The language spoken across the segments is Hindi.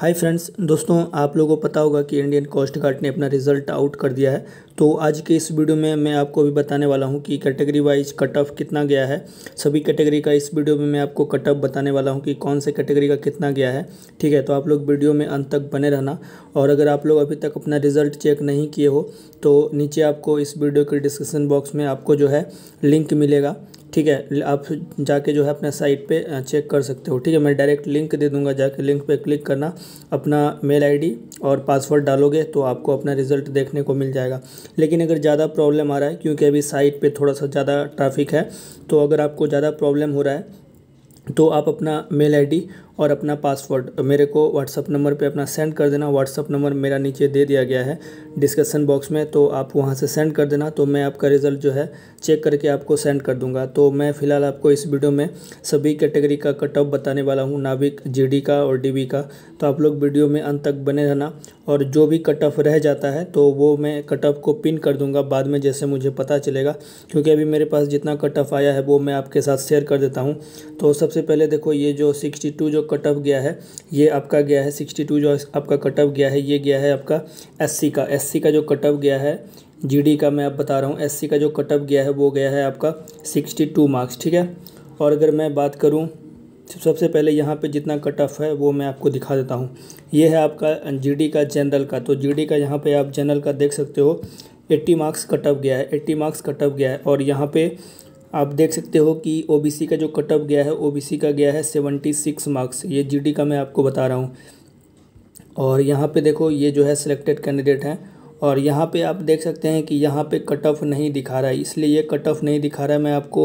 हाय फ्रेंड्स दोस्तों आप लोगों को पता होगा कि इंडियन कोस्ट गार्ड ने अपना रिजल्ट आउट कर दिया है तो आज के इस वीडियो में मैं आपको भी बताने वाला हूं कि कैटेगरी वाइज कट ऑफ कितना गया है सभी कैटेगरी का इस वीडियो में मैं आपको कट ऑफ बताने वाला हूं कि कौन से कैटेगरी का कितना गया है ठीक है तो आप लोग वीडियो में अंत तक बने रहना और अगर आप लोग अभी तक अपना रिजल्ट चेक नहीं किए हो तो नीचे आपको इस वीडियो के डिस्क्रिप्सन बॉक्स में आपको जो है लिंक मिलेगा ठीक है आप जाके जो है अपने साइट पे चेक कर सकते हो ठीक है मैं डायरेक्ट लिंक दे दूंगा जाके लिंक पे क्लिक करना अपना मेल आईडी और पासवर्ड डालोगे तो आपको अपना रिजल्ट देखने को मिल जाएगा लेकिन अगर ज़्यादा प्रॉब्लम आ रहा है क्योंकि अभी साइट पर थोड़ा सा ज़्यादा ट्रैफिक है तो अगर आपको ज़्यादा प्रॉब्लम हो रहा है तो आप अपना मेल आईडी और अपना पासवर्ड मेरे को व्हाट्सअप नंबर पे अपना सेंड कर देना व्हाट्सअप नंबर मेरा नीचे दे दिया गया है डिस्कशन बॉक्स में तो आप वहाँ से सेंड कर देना तो मैं आपका रिज़ल्ट जो है चेक करके आपको सेंड कर दूँगा तो मैं फ़िलहाल आपको इस वीडियो में सभी कैटेगरी का कट ऑफ बताने वाला हूँ नाविक जी का और डी का तो आप लोग वीडियो में अंत तक बने रहना और जो भी कट ऑफ रह जाता है तो वो मैं कट ऑफ को पिन कर दूँगा बाद में जैसे मुझे पता चलेगा क्योंकि अभी मेरे पास जितना कट ऑफ आया है वो मैं आपके साथ शेयर कर देता हूँ तो सबसे सबसे पहले देखो ये जो 62 जो कट ऑफ गया है ये आपका गया है 62 जो आपका कट ऑफ गया है ये गया है आपका एससी का एससी का जो कट ऑफ गया है जीडी का मैं आप बता रहा हूँ एससी का जो कट ऑफ गया है वो गया है आपका 62 मार्क्स ठीक है और अगर मैं बात करूँ सबसे पहले यहाँ पे जितना कट ऑफ है वो मैं आपको दिखा देता हूँ ये है आपका जीडी का जनरल का तो जीडी का यहाँ पे आप जनरल का देख सकते हो 80 मार्क्स कट ऑफ गया है 80 मार्क्स कट ऑफ गया है और यहाँ पे आप देख सकते हो कि ओबीसी का जो कटअप गया है ओबीसी का गया है सेवेंटी सिक्स मार्क्स ये जीडी का मैं आपको बता रहा हूँ और यहाँ पे देखो ये जो है सिलेक्टेड कैंडिडेट हैं और यहाँ पे आप देख सकते हैं कि यहाँ पे कट ऑफ नहीं दिखा रहा है इसलिए ये कट ऑफ नहीं दिखा रहा है मैं आपको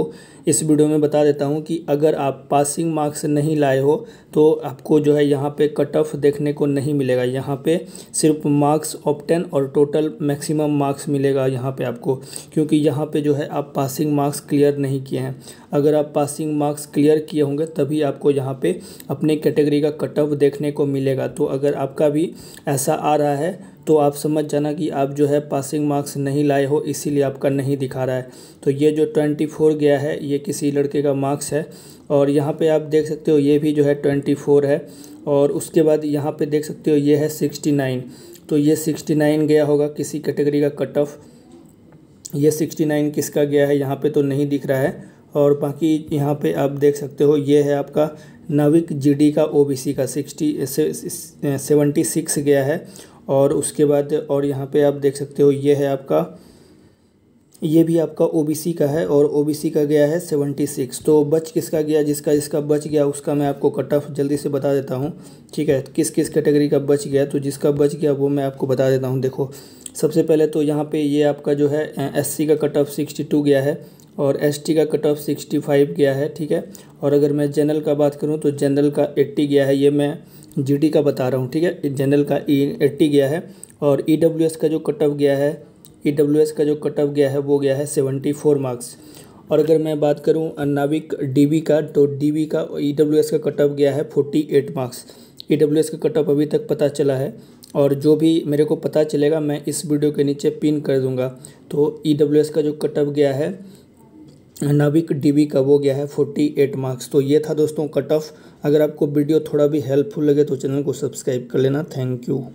इस वीडियो में बता देता हूँ कि अगर आप पासिंग मार्क्स नहीं लाए हो तो आपको जो है यहाँ पे कट ऑफ देखने को नहीं मिलेगा यहाँ पे सिर्फ मार्क्स ऑप्टेन और टोटल मैक्सिमम मार्क्स मिलेगा यहाँ पे आपको क्योंकि यहाँ पे जो है आप पासिंग मार्क्स क्लियर नहीं किए हैं अगर आप पासिंग मार्क्स क्लियर किए होंगे तभी आपको यहाँ पर अपने कैटेगरी का कट ऑफ देखने को मिलेगा तो अगर आपका भी ऐसा आ रहा है तो आप समझ जाना कि आप जो है पासिंग मार्क्स नहीं लाए हो इसीलिए आपका नहीं दिखा रहा है तो ये जो ट्वेंटी फोर गया है ये किसी लड़के का मार्क्स है और यहाँ पे आप देख सकते हो ये भी जो है ट्वेंटी फोर है और उसके बाद यहाँ पे देख सकते हो ये है सिक्सटी नाइन तो ये सिक्सटी नाइन गया होगा किसी कैटेगरी का कट ऑफ ये सिक्सटी नाइन किसका गया है यहाँ पर तो नहीं दिख रहा है और बाकी यहाँ पर आप देख सकते हो ये है आपका नाविक जीडी का ओबीसी का सिक्सटी सेवेंटी सिक्स गया है और उसके बाद और यहाँ पे आप देख सकते हो ये है आपका ये भी आपका ओबीसी का है और ओबीसी का गया है सेवेंटी सिक्स तो बच किसका गया जिसका जिसका बच गया उसका मैं आपको कट ऑफ जल्दी से बता देता हूँ ठीक है किस किस कैटेगरी का बच गया तो जिसका बच गया वो मैं आपको बता देता हूँ देखो सबसे पहले तो यहाँ पे ये आपका जो है एससी का कट ऑफ सिक्सटी टू गया है और एसटी का कट ऑफ सिक्सटी फाइव गया है ठीक है और अगर मैं जनरल का बात करूँ तो जनरल का एट्टी गया है ये मैं डी का बता रहा हूँ ठीक है जनरल का ई e एट्टी गया है और ई e का जो कट ऑफ गया है ई e का जो कट ऑफ गया है वो गया है सेवेंटी फोर मार्क्स और अगर मैं बात करूँ नाविक बी का तो बी का ई का कट ऑफ गया है फोर्टी एट मार्क्स ई का कट ऑफ अभी तक पता चला है और जो भी मेरे को पता चलेगा मैं इस वीडियो के नीचे पिन कर दूंगा तो ई का जो कट ऑफ गया है नाविक डीवी का वो गया है फोर्टी एट मार्क्स तो ये था दोस्तों कट ऑफ अगर आपको वीडियो थोड़ा भी हेल्पफुल लगे तो चैनल को सब्सक्राइब कर लेना थैंक यू